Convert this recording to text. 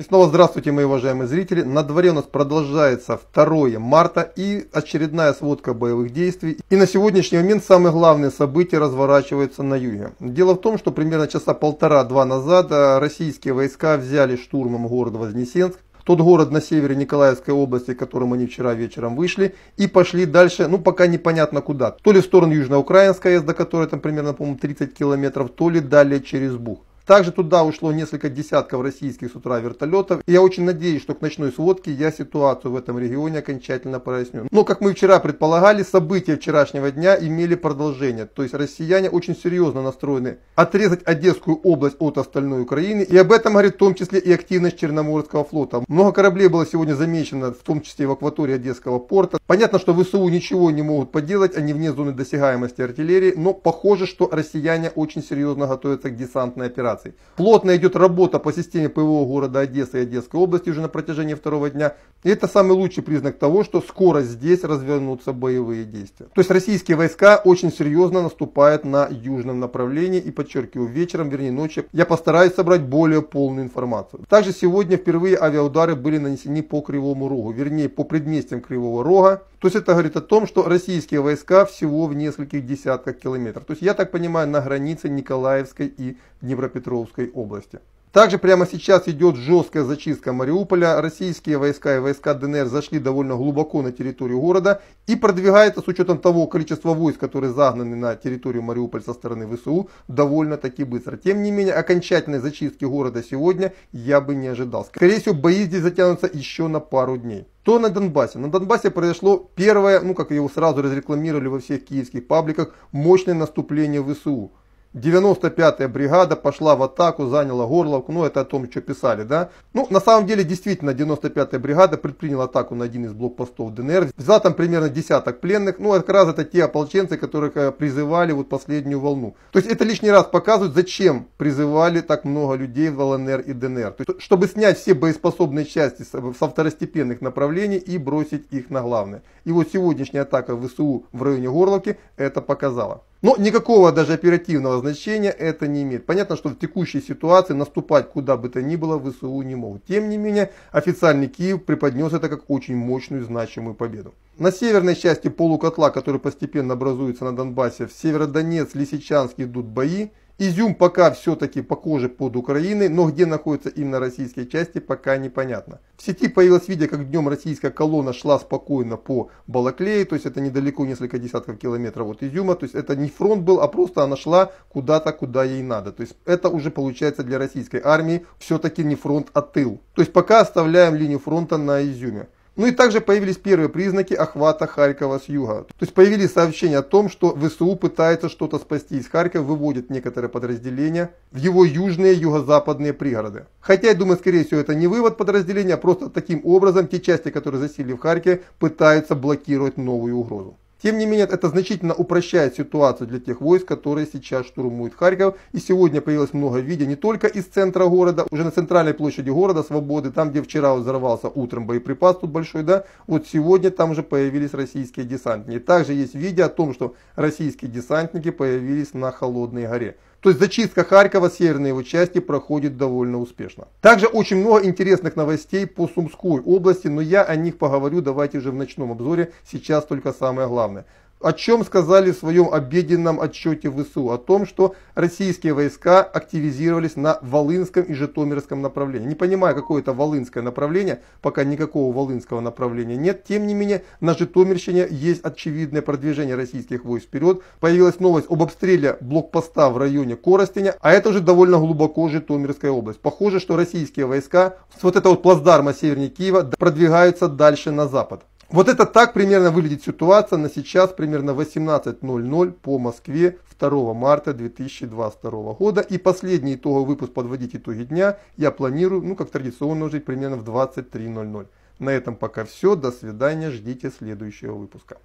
И снова здравствуйте, мои уважаемые зрители. На дворе у нас продолжается 2 марта и очередная сводка боевых действий. И на сегодняшний момент самые главные события разворачиваются на юге. Дело в том, что примерно часа полтора-два назад э, российские войска взяли штурмом город Вознесенск тот город на севере Николаевской области, к которому они вчера вечером вышли, и пошли дальше, ну пока непонятно куда. То ли в сторону Южноукраинска, до которой там примерно, по-моему, 30 километров, то ли далее через Бух. Также туда ушло несколько десятков российских с утра вертолетов. я очень надеюсь, что к ночной сводке я ситуацию в этом регионе окончательно проясню. Но, как мы вчера предполагали, события вчерашнего дня имели продолжение. То есть россияне очень серьезно настроены отрезать Одесскую область от остальной Украины. И об этом говорит в том числе и активность Черноморского флота. Много кораблей было сегодня замечено, в том числе и в акватории Одесского порта. Понятно, что ВСУ ничего не могут поделать, они вне зоны досягаемости артиллерии. Но похоже, что россияне очень серьезно готовятся к десантной операции организаций. Плотно идет работа по системе ПВО города Одессы и Одесской области уже на протяжении второго дня. И это самый лучший признак того, что скоро здесь развернутся боевые действия. То есть российские войска очень серьезно наступают на южном направлении. И подчеркиваю, вечером, вернее ночью, я постараюсь собрать более полную информацию. Также сегодня впервые авиаудары были нанесены по Кривому Рогу, вернее по предместьям Кривого Рога. То есть это говорит о том, что российские войска всего в нескольких десятках километров. То есть я так понимаю, на границе Николаевской и Днепропетровской области. Также прямо сейчас идет жесткая зачистка Мариуполя. Российские войска и войска ДНР зашли довольно глубоко на территорию города и продвигается с учетом того количества войск, которые загнаны на территорию Мариуполя со стороны ВСУ, довольно-таки быстро. Тем не менее, окончательной зачистки города сегодня я бы не ожидал. Скорее всего, бои здесь затянутся еще на пару дней. Что на Донбассе? На Донбассе произошло первое, ну как его сразу разрекламировали во всех киевских пабликах, мощное наступление ВСУ. 95-я бригада пошла в атаку, заняла Горловку, ну это о том, что писали, да. Ну, на самом деле, действительно, 95-я бригада предприняла атаку на один из блокпостов ДНР, взяла там примерно десяток пленных, ну, как раз это те ополченцы, которых э, призывали вот последнюю волну. То есть это лишний раз показывает, зачем призывали так много людей в ЛНР и ДНР, то есть, чтобы снять все боеспособные части со второстепенных направлений и бросить их на главное. И вот сегодняшняя атака ВСУ в районе Горловки это показала. Но никакого даже оперативного значения это не имеет. Понятно, что в текущей ситуации наступать куда бы то ни было ВСУ не могут. Тем не менее, официальный Киев преподнес это как очень мощную значимую победу. На северной части полукотла, который постепенно образуется на Донбассе, в Северодонец, Лисичанск идут бои. Изюм пока все-таки похоже под Украиной, но где находится именно российские части, пока непонятно. В сети появилось видео, как днем российская колонна шла спокойно по Балаклее, то есть это недалеко, несколько десятков километров от Изюма, то есть это не фронт был, а просто она шла куда-то, куда ей надо. То есть это уже получается для российской армии все-таки не фронт, а тыл. То есть пока оставляем линию фронта на Изюме. Ну и также появились первые признаки охвата Харькова с юга. То есть появились сообщения о том, что ВСУ пытается что-то спасти из Харькова, выводит некоторые подразделения в его южные юго-западные пригороды. Хотя, я думаю, скорее всего, это не вывод подразделения, а просто таким образом те части, которые засели в Харькове, пытаются блокировать новую угрозу. Тем не менее, это значительно упрощает ситуацию для тех войск, которые сейчас штурмуют Харьков. И сегодня появилось много видео не только из центра города, уже на центральной площади города Свободы, там, где вчера взорвался утром боеприпас тут большой, да, вот сегодня там уже появились российские десантники. Также есть видео о том, что российские десантники появились на Холодной горе. То есть зачистка Харькова, северной его части, проходит довольно успешно. Также очень много интересных новостей по Сумской области, но я о них поговорю, давайте уже в ночном обзоре, сейчас только самое главное о чем сказали в своем обеденном отчете ВСУ, о том, что российские войска активизировались на Волынском и Житомирском направлении. Не понимаю, какое это Волынское направление, пока никакого Волынского направления нет. Тем не менее, на Житомирщине есть очевидное продвижение российских войск вперед. Появилась новость об обстреле блокпоста в районе Коростеня, а это уже довольно глубоко Житомирская область. Похоже, что российские войска вот это вот этого плацдарма севернее Киева продвигаются дальше на запад. Вот это так примерно выглядит ситуация на сейчас примерно 18.00 по Москве 2 марта 2022 года. И последний итоговый выпуск подводить итоги дня я планирую, ну как традиционно уже примерно в 23.00. На этом пока все, до свидания, ждите следующего выпуска.